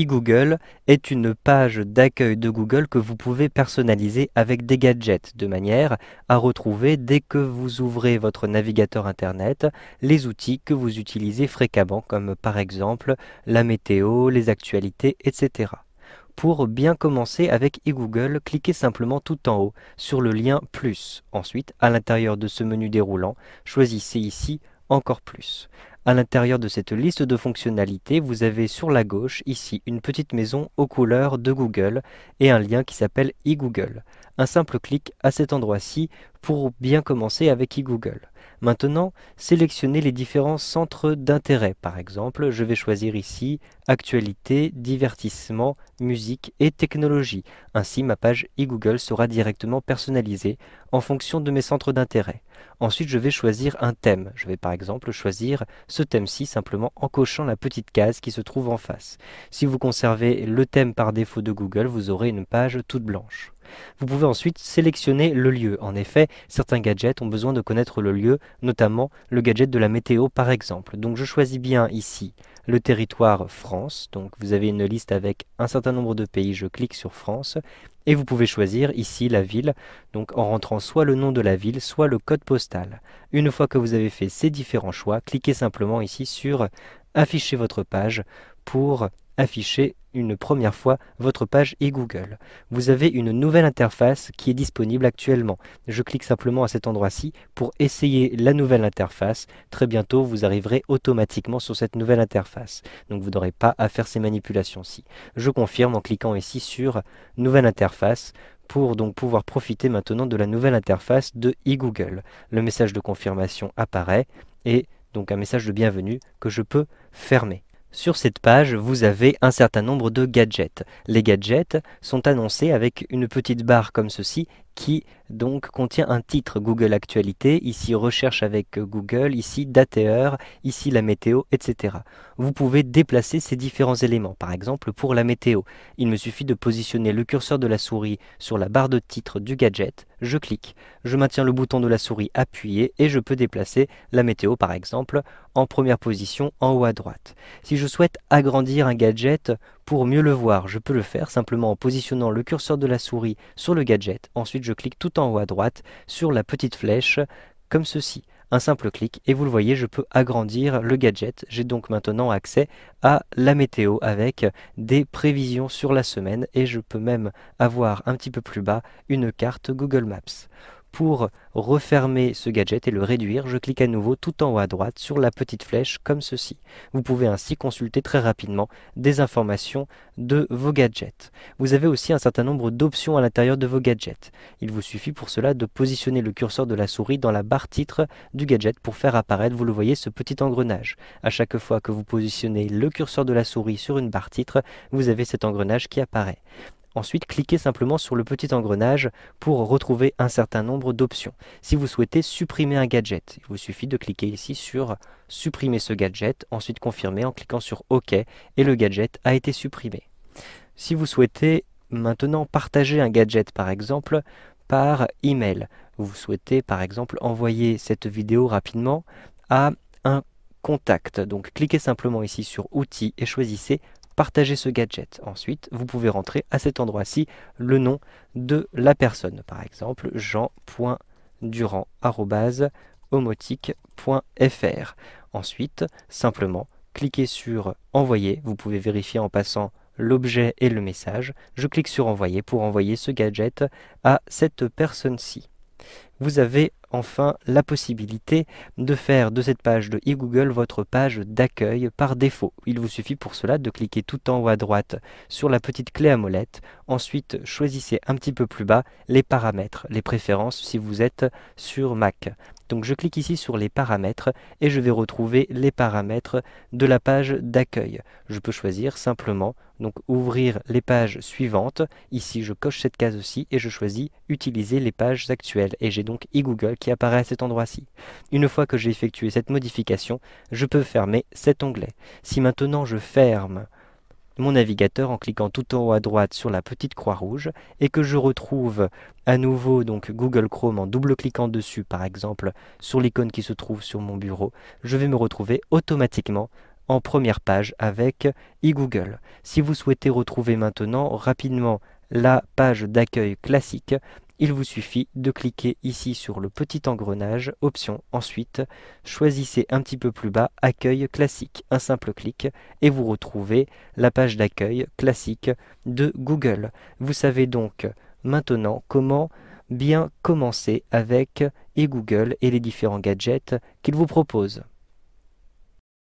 Google est une page d'accueil de Google que vous pouvez personnaliser avec des gadgets de manière à retrouver dès que vous ouvrez votre navigateur Internet les outils que vous utilisez fréquemment comme par exemple la météo, les actualités, etc. Pour bien commencer avec e-Google, cliquez simplement tout en haut sur le lien Plus. Ensuite, à l'intérieur de ce menu déroulant, choisissez ici encore plus. À l'intérieur de cette liste de fonctionnalités, vous avez sur la gauche, ici, une petite maison aux couleurs de Google et un lien qui s'appelle eGoogle un simple clic à cet endroit-ci pour bien commencer avec e-Google. Maintenant, sélectionnez les différents centres d'intérêt. Par exemple, je vais choisir ici Actualité, Divertissement, Musique et Technologie. Ainsi, ma page eGoogle sera directement personnalisée en fonction de mes centres d'intérêt. Ensuite, je vais choisir un thème. Je vais par exemple choisir ce thème-ci simplement en cochant la petite case qui se trouve en face. Si vous conservez le thème par défaut de Google, vous aurez une page toute blanche. Vous pouvez ensuite sélectionner le lieu. En effet, certains gadgets ont besoin de connaître le lieu, notamment le gadget de la météo par exemple. Donc je choisis bien ici le territoire France. Donc vous avez une liste avec un certain nombre de pays. Je clique sur France et vous pouvez choisir ici la ville, donc en rentrant soit le nom de la ville, soit le code postal. Une fois que vous avez fait ces différents choix, cliquez simplement ici sur afficher votre page pour afficher une première fois votre page e-Google. Vous avez une nouvelle interface qui est disponible actuellement. Je clique simplement à cet endroit-ci pour essayer la nouvelle interface. Très bientôt, vous arriverez automatiquement sur cette nouvelle interface. Donc vous n'aurez pas à faire ces manipulations-ci. Je confirme en cliquant ici sur Nouvelle interface pour donc pouvoir profiter maintenant de la nouvelle interface de e-Google. Le message de confirmation apparaît et donc un message de bienvenue que je peux fermer. Sur cette page, vous avez un certain nombre de gadgets. Les gadgets sont annoncés avec une petite barre comme ceci qui donc contient un titre Google Actualité, ici recherche avec Google, ici Heure, ici la météo, etc. Vous pouvez déplacer ces différents éléments. Par exemple, pour la météo, il me suffit de positionner le curseur de la souris sur la barre de titre du gadget, je clique, je maintiens le bouton de la souris appuyé et je peux déplacer la météo par exemple en première position en haut à droite. Si je souhaite agrandir un gadget pour mieux le voir, je peux le faire simplement en positionnant le curseur de la souris sur le gadget. Ensuite, je clique tout en haut à droite sur la petite flèche comme ceci. Un simple clic et vous le voyez, je peux agrandir le gadget. J'ai donc maintenant accès à la météo avec des prévisions sur la semaine et je peux même avoir un petit peu plus bas une carte Google Maps. Pour refermer ce gadget et le réduire, je clique à nouveau tout en haut à droite sur la petite flèche comme ceci. Vous pouvez ainsi consulter très rapidement des informations de vos gadgets. Vous avez aussi un certain nombre d'options à l'intérieur de vos gadgets. Il vous suffit pour cela de positionner le curseur de la souris dans la barre titre du gadget pour faire apparaître, vous le voyez, ce petit engrenage. À chaque fois que vous positionnez le curseur de la souris sur une barre titre, vous avez cet engrenage qui apparaît. Ensuite, cliquez simplement sur le petit engrenage pour retrouver un certain nombre d'options. Si vous souhaitez supprimer un gadget, il vous suffit de cliquer ici sur supprimer ce gadget, ensuite confirmer en cliquant sur OK et le gadget a été supprimé. Si vous souhaitez maintenant partager un gadget par exemple par email, vous souhaitez par exemple envoyer cette vidéo rapidement à un contact. Donc cliquez simplement ici sur outils et choisissez partager ce gadget. Ensuite, vous pouvez rentrer à cet endroit-ci le nom de la personne. Par exemple, jean.durand.homotique.fr. Ensuite, simplement, cliquez sur Envoyer. Vous pouvez vérifier en passant l'objet et le message. Je clique sur Envoyer pour envoyer ce gadget à cette personne-ci. Vous avez enfin la possibilité de faire de cette page de e-Google votre page d'accueil par défaut. Il vous suffit pour cela de cliquer tout en haut à droite sur la petite clé à molette. Ensuite, choisissez un petit peu plus bas les paramètres, les préférences si vous êtes sur Mac. Donc je clique ici sur les paramètres et je vais retrouver les paramètres de la page d'accueil. Je peux choisir simplement donc ouvrir les pages suivantes. Ici je coche cette case aussi et je choisis utiliser les pages actuelles et j'ai donc e-Google qui apparaît à cet endroit-ci. Une fois que j'ai effectué cette modification, je peux fermer cet onglet. Si maintenant je ferme mon navigateur en cliquant tout en haut à droite sur la petite croix rouge et que je retrouve à nouveau donc Google Chrome en double-cliquant dessus par exemple sur l'icône qui se trouve sur mon bureau, je vais me retrouver automatiquement en première page avec e-google. Si vous souhaitez retrouver maintenant rapidement la page d'accueil classique, il vous suffit de cliquer ici sur le petit engrenage, option ensuite, choisissez un petit peu plus bas accueil classique, un simple clic et vous retrouvez la page d'accueil classique de Google. Vous savez donc maintenant comment bien commencer avec e-Google et les différents gadgets qu'il vous propose.